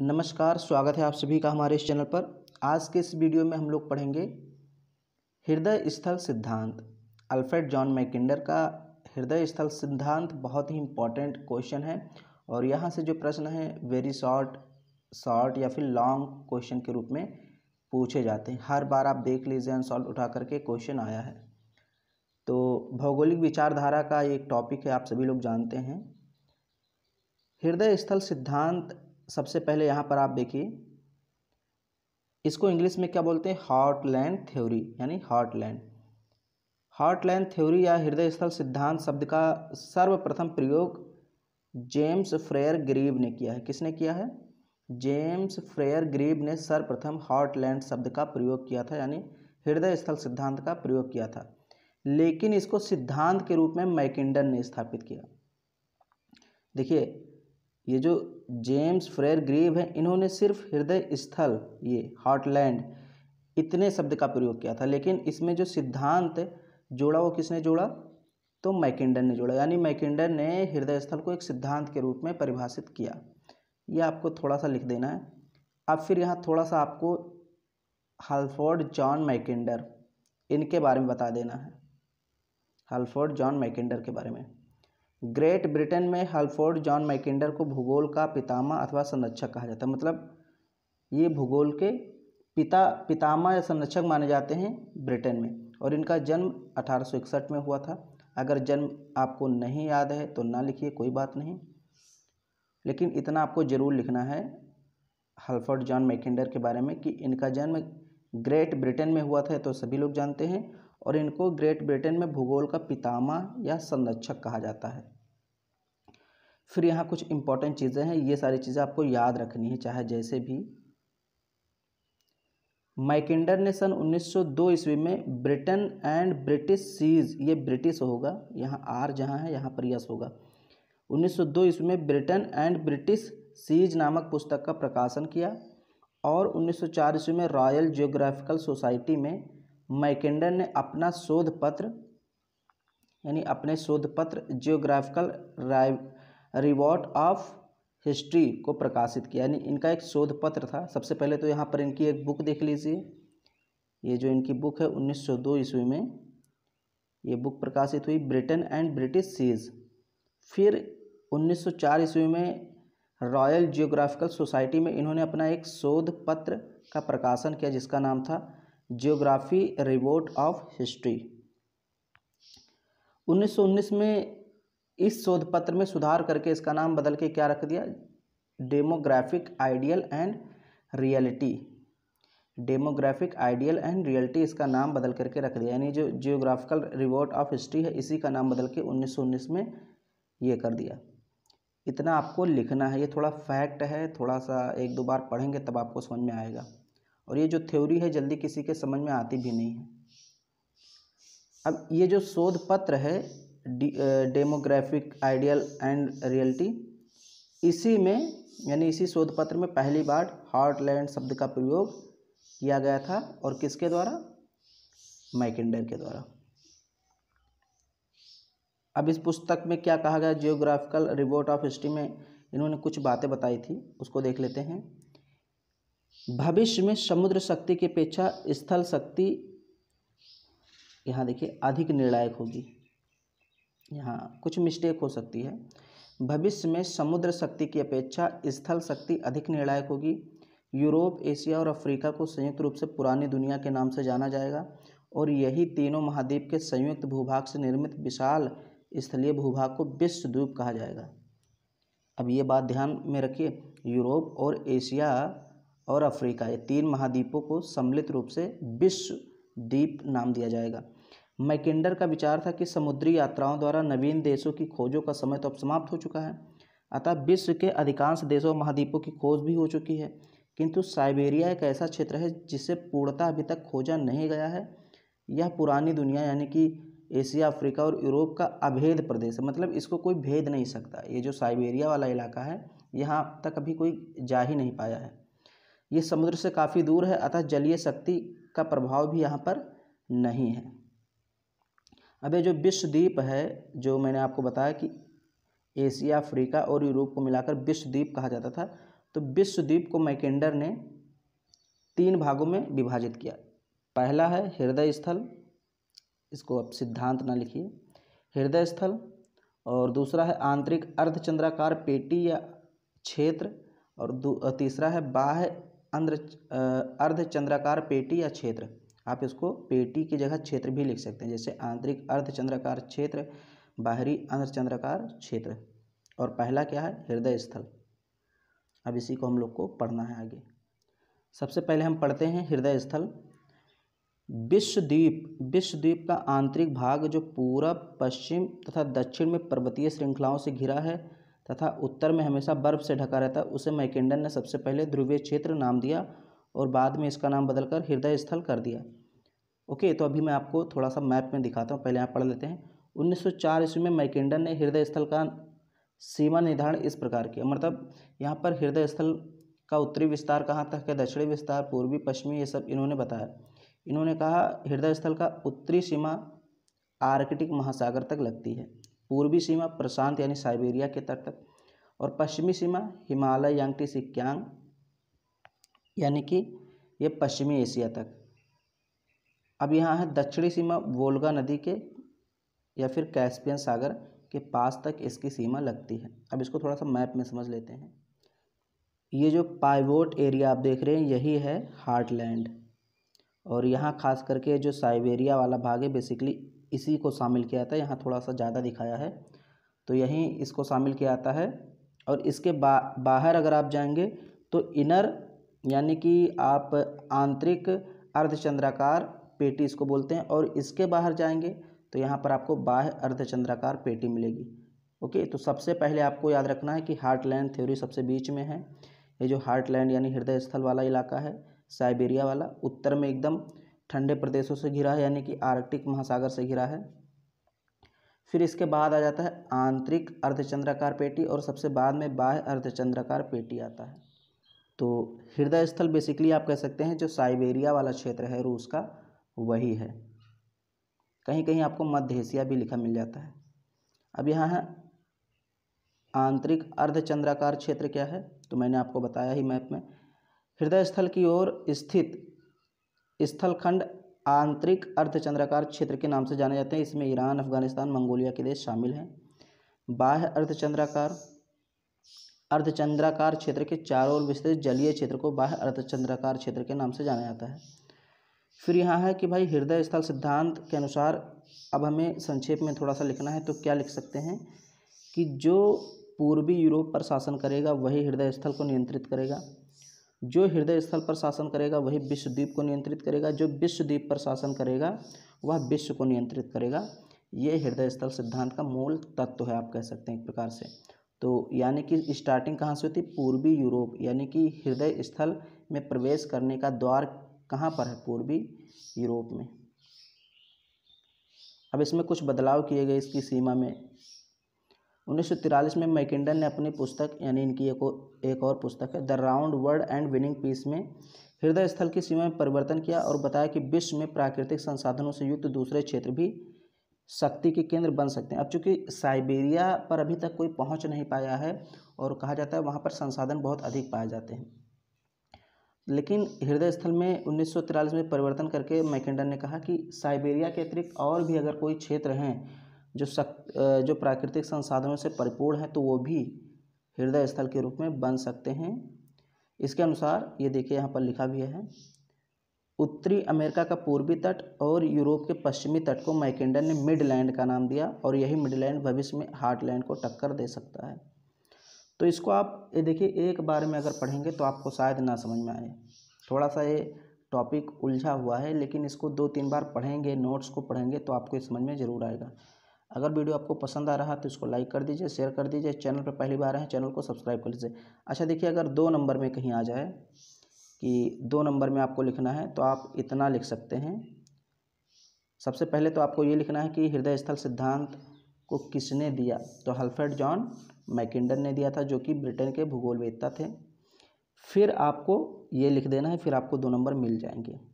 नमस्कार स्वागत है आप सभी का हमारे इस चैनल पर आज के इस वीडियो में हम लोग पढ़ेंगे हृदय स्थल सिद्धांत अल्फ्रेड जॉन मैकिंडर का हृदय स्थल सिद्धांत बहुत ही इम्पॉर्टेंट क्वेश्चन है और यहाँ से जो प्रश्न है वेरी शॉर्ट शॉर्ट या फिर लॉन्ग क्वेश्चन के रूप में पूछे जाते हैं हर बार आप देख लीजिए अनसॉल्व उठा करके क्वेश्चन आया है तो भौगोलिक विचारधारा का एक टॉपिक है आप सभी लोग जानते हैं हृदय स्थल सिद्धांत सबसे पहले यहाँ पर आप देखिए इसको इंग्लिश में क्या बोलते हैं लैंड थ्योरी यानी हॉट लैंड थ्योरी या हृदय स्थल सिद्धांत शब्द का सर्वप्रथम प्रयोग जेम्स फ्रेयर ग्रीब ने किया है किसने किया है जेम्स फ्रेयर ग्रीब ने सर्वप्रथम लैंड शब्द का प्रयोग किया था यानी हृदय स्थल सिद्धांत का प्रयोग किया था लेकिन इसको सिद्धांत के रूप में मैकिंडन ने स्थापित किया देखिए ये जो जेम्स फ्रेयर ग्रीव हैं इन्होंने सिर्फ हृदय स्थल ये हार्टलैंड इतने शब्द का प्रयोग किया था लेकिन इसमें जो सिद्धांत जोड़ा वो किसने जोड़ा तो मैकिंडन ने जोड़ा यानी मैकिंडन ने हृदय स्थल को एक सिद्धांत के रूप में परिभाषित किया ये आपको थोड़ा सा लिख देना है अब फिर यहाँ थोड़ा सा आपको हल्फोर्ड जॉन मैकिंडर इनके बारे में बता देना है हल्फोर्ड जॉन मैकिंडर के बारे में ग्रेट ब्रिटेन में हल्फोर्ड जॉन मैकेंडर को भूगोल का पितामा अथवा संरक्षक कहा जाता है मतलब ये भूगोल के पिता पितामा या संरक्षक माने जाते हैं ब्रिटेन में और इनका जन्म अठारह में हुआ था अगर जन्म आपको नहीं याद है तो ना लिखिए कोई बात नहीं लेकिन इतना आपको ज़रूर लिखना है हल्फर्ड जॉन मैकेंडर के बारे में कि इनका जन्म ग्रेट ब्रिटेन में हुआ था तो सभी लोग जानते हैं और इनको ग्रेट ब्रिटेन में भूगोल का पितामा या संरक्षक कहा जाता है फिर यहाँ कुछ इंपॉर्टेंट चीज़ें हैं ये सारी चीज़ें आपको याद रखनी है चाहे जैसे भी माइकेंडर ने सन 1902 ईस्वी में ब्रिटेन एंड ब्रिटिश सीज ये ब्रिटिश होगा यहाँ आर जहाँ है यहाँ पर यस होगा 1902 ईस्वी में ब्रिटेन एंड ब्रिटिश सीज नामक पुस्तक का प्रकाशन किया और 1904 ईस्वी में रॉयल जियोग्राफिकल सोसाइटी में माइकेंडर ने अपना शोध पत्र यानी अपने शोध पत्र जियोग्राफिकल रिवॉर्ड ऑफ हिस्ट्री को प्रकाशित किया यानी इनका एक शोध पत्र था सबसे पहले तो यहाँ पर इनकी एक बुक देख लीजिए ये जो इनकी बुक है 1902 ईस्वी में ये बुक प्रकाशित हुई ब्रिटेन एंड ब्रिटिश सीज फिर 1904 ईस्वी में रॉयल जियोग्राफिकल सोसाइटी में इन्होंने अपना एक शोध पत्र का प्रकाशन किया जिसका नाम था जियोग्राफी रिवोर्ट ऑफ हिस्ट्री 1919 में इस शोध पत्र में सुधार करके इसका नाम बदल के क्या रख दिया demographic ideal and reality demographic ideal and reality इसका नाम बदल करके रख दिया यानी जो जियोग्राफिकल रिवॉर्ट ऑफ हिस्ट्री है इसी का नाम बदल के उन्नीस में ये कर दिया इतना आपको लिखना है ये थोड़ा फैक्ट है थोड़ा सा एक दो बार पढ़ेंगे तब आपको समझ में आएगा और ये जो थ्योरी है जल्दी किसी के समझ में आती भी नहीं है अब ये जो शोध पत्र है डेमोग्राफिक आइडियल एंड रियलिटी इसी में यानी इसी शोध पत्र में पहली बार हार्टलैंड शब्द का प्रयोग किया गया था और किसके द्वारा मैकेंडर के द्वारा अब इस पुस्तक में क्या कहा गया जियोग्राफिकल रिपोर्ट ऑफ हिस्ट्री में इन्होंने कुछ बातें बताई थी उसको देख लेते हैं भविष्य में समुद्र शक्ति की अपेक्षा स्थल शक्ति यहाँ देखिए अधिक निर्णायक होगी यहाँ कुछ मिस्टेक हो सकती है भविष्य में समुद्र शक्ति की अपेक्षा स्थल शक्ति अधिक निर्णायक होगी यूरोप एशिया और अफ्रीका को संयुक्त रूप से पुरानी दुनिया के नाम से जाना जाएगा और यही तीनों महाद्वीप के संयुक्त भूभाग से निर्मित विशाल स्थलीय भूभाग को विश्व द्वीप कहा जाएगा अब ये बात ध्यान में रखिए यूरोप और एशिया और अफ्रीका ये तीन महाद्वीपों को सम्मिलित रूप से विश्व द्वीप नाम दिया जाएगा मैकेंडर का विचार था कि समुद्री यात्राओं द्वारा नवीन देशों की खोजों का समय तो अब समाप्त हो चुका है अतः विश्व के अधिकांश देशों और महाद्वीपों की खोज भी हो चुकी है किंतु साइबेरिया एक ऐसा क्षेत्र है जिसे पूर्णता अभी तक खोजा नहीं गया है यह पुरानी दुनिया यानी कि एशिया अफ्रीका और यूरोप का अभेद प्रदेश है मतलब इसको कोई भेद नहीं सकता ये जो साइबेरिया वाला इलाका है यहाँ तक अभी कोई जा ही नहीं पाया है ये समुद्र से काफ़ी दूर है अतः जलीय शक्ति का प्रभाव भी यहाँ पर नहीं है अब ये जो विश्व द्वीप है जो मैंने आपको बताया कि एशिया अफ्रीका और यूरोप को मिलाकर विश्व द्वीप कहा जाता था तो विश्व द्वीप को मैकेंडर ने तीन भागों में विभाजित किया पहला है हृदय स्थल इसको आप सिद्धांत ना लिखिए हृदय स्थल और दूसरा है आंतरिक अर्धचंद्राकार पेटी या क्षेत्र और तीसरा है बाह्य अंध अर्धचंद्राकार पेटी या क्षेत्र आप इसको पेटी की जगह क्षेत्र भी लिख सकते हैं जैसे आंतरिक अर्धचंद्रकार क्षेत्र बाहरी अर्धचंद्रकार क्षेत्र और पहला क्या है हृदय स्थल अब इसी को हम लोग को पढ़ना है आगे सबसे पहले हम पढ़ते हैं हृदय स्थल विश्वद्वीप विश्वद्वीप का आंतरिक भाग जो पूरा पश्चिम तथा दक्षिण में पर्वतीय श्रृंखलाओं से घिरा है तथा उत्तर में हमेशा बर्फ से ढका रहता है उसे मैकेंडन ने सबसे पहले ध्रुवीय क्षेत्र नाम दिया और बाद में इसका नाम बदलकर हृदय स्थल कर दिया ओके तो अभी मैं आपको थोड़ा सा मैप में दिखाता हूँ पहले आप पढ़ लेते हैं 1904 ईस्वी में मैकेंडन ने हृदय स्थल का सीमा निर्धारण इस प्रकार किया मतलब यहाँ पर हृदय स्थल का उत्तरी विस्तार कहाँ तक है दक्षिणी विस्तार पूर्वी पश्चिमी ये सब इन्होंने बताया इन्होंने कहा हृदय स्थल का उत्तरी सीमा आर्कटिक महासागर तक लगती है पूर्वी सीमा प्रशांत यानी साइबेरिया के तट तक और पश्चिमी सीमा हिमालय यांगटी सिक्यांग यानी कि ये पश्चिमी एशिया तक अब यहाँ है दक्षिणी सीमा वोल्गा नदी के या फिर कैस्पियन सागर के पास तक इसकी सीमा लगती है अब इसको थोड़ा सा मैप में समझ लेते हैं ये जो पाइवोट एरिया आप देख रहे हैं यही है हार्टलैंड और यहाँ खास करके जो साइबेरिया वाला भाग है बेसिकली इसी को शामिल किया जाता है यहाँ थोड़ा सा ज़्यादा दिखाया है तो यहीं इसको शामिल किया जाता है और इसके बा बाहर अगर आप जाएंगे तो इनर यानी कि आप आंतरिक अर्धचंद्राकार पेटी इसको बोलते हैं और इसके बाहर जाएंगे तो यहाँ पर आपको बाह्य अर्धचंद्राकार पेटी मिलेगी ओके तो सबसे पहले आपको याद रखना है कि हार्ट लैंड थ्योरी सबसे बीच में है ये जो हार्ट लैंड यानी हृदय स्थल वाला इलाका है साइबेरिया वाला उत्तर में एकदम ठंडे प्रदेशों से घिरा है यानी कि आर्कटिक महासागर से घिरा है फिर इसके बाद आ जाता है आंतरिक अर्धचंद्राकार पेटी और सबसे बाद में बाह्य अर्धचंद्राकार पेटी आता है तो हृदय स्थल बेसिकली आप कह सकते हैं जो साइबेरिया वाला क्षेत्र है रूस का वही है कहीं कहीं आपको मध्य एशिया भी लिखा मिल जाता है अब यहाँ है आंतरिक अर्धचंद्राकार क्षेत्र क्या है तो मैंने आपको बताया ही मैप में हृदय स्थल की ओर स्थित स्थलखंड आंतरिक अर्धचंद्राकार क्षेत्र के नाम से जाने जाते हैं इसमें ईरान अफगानिस्तान मंगोलिया के देश शामिल हैं बाह्य अर्धचंद्राकार अर्धचंद्राकार क्षेत्र के चारों ओर विस्तृत जलीय क्षेत्र को बाह्य अर्धचंद्राकार क्षेत्र के नाम से जाना जाता है फिर यहाँ है कि भाई हृदय स्थल सिद्धांत के अनुसार अब हमें संक्षेप में थोड़ा सा लिखना है तो क्या लिख सकते हैं कि जो पूर्वी यूरोप पर शासन करेगा वही हृदय स्थल को नियंत्रित करेगा जो हृदय स्थल पर शासन करेगा वही विश्वद्वीप को नियंत्रित करेगा जो विश्वद्वीप पर शासन करेगा वह विश्व को नियंत्रित करेगा ये हृदय स्थल सिद्धांत का मूल तत्व है आप कह सकते हैं एक प्रकार से तो यानी कि स्टार्टिंग कहाँ से होती है पूर्वी यूरोप यानी कि हृदय स्थल में प्रवेश करने का द्वार कहाँ पर है पूर्वी यूरोप में अब इसमें कुछ बदलाव किए गए इसकी सीमा में उन्नीस में मैकिंडन ने अपनी पुस्तक यानी इनकी एक, एक और पुस्तक है the round world and winning peace में हृदय स्थल की सीमा में परिवर्तन किया और बताया कि विश्व में प्राकृतिक संसाधनों से युक्त दूसरे क्षेत्र भी शक्ति के केंद्र बन सकते हैं अब चूंकि साइबेरिया पर अभी तक कोई पहुंच नहीं पाया है और कहा जाता है वहाँ पर संसाधन बहुत अधिक पाए जाते हैं लेकिन हृदय स्थल में उन्नीस में परिवर्तन करके मैकेंडन ने कहा कि साइबेरिया के अतिरिक्त और भी अगर कोई क्षेत्र हैं जो शक् जो प्राकृतिक संसाधनों से परिपूर्ण हैं तो वो भी हृदय स्थल के रूप में बन सकते हैं इसके अनुसार ये देखिए यहाँ पर लिखा भी है उत्तरी अमेरिका का पूर्वी तट और यूरोप के पश्चिमी तट को मैकेंडन ने मिडलैंड का नाम दिया और यही मिडलैंड भविष्य में हार्टलैंड को टक्कर दे सकता है तो इसको आप ये देखिए एक बार में अगर पढ़ेंगे तो आपको शायद ना समझ में आए थोड़ा सा ये टॉपिक उलझा हुआ है लेकिन इसको दो तीन बार पढ़ेंगे नोट्स को पढ़ेंगे तो आपको समझ में ज़रूर आएगा अगर वीडियो आपको पसंद आ रहा तो इसको लाइक कर दीजिए शेयर कर दीजिए चैनल पर पहली बार हैं चैनल को सब्सक्राइब कर लीजिए अच्छा देखिए अगर दो नंबर में कहीं आ जाए कि दो नंबर में आपको लिखना है तो आप इतना लिख सकते हैं सबसे पहले तो आपको ये लिखना है कि हृदय स्थल सिद्धांत को किसने दिया तो हल्फर्ड जॉन मैकिंडन ने दिया था जो कि ब्रिटेन के भूगोलवेदता थे फिर आपको ये लिख देना है फिर आपको दो नंबर मिल जाएंगे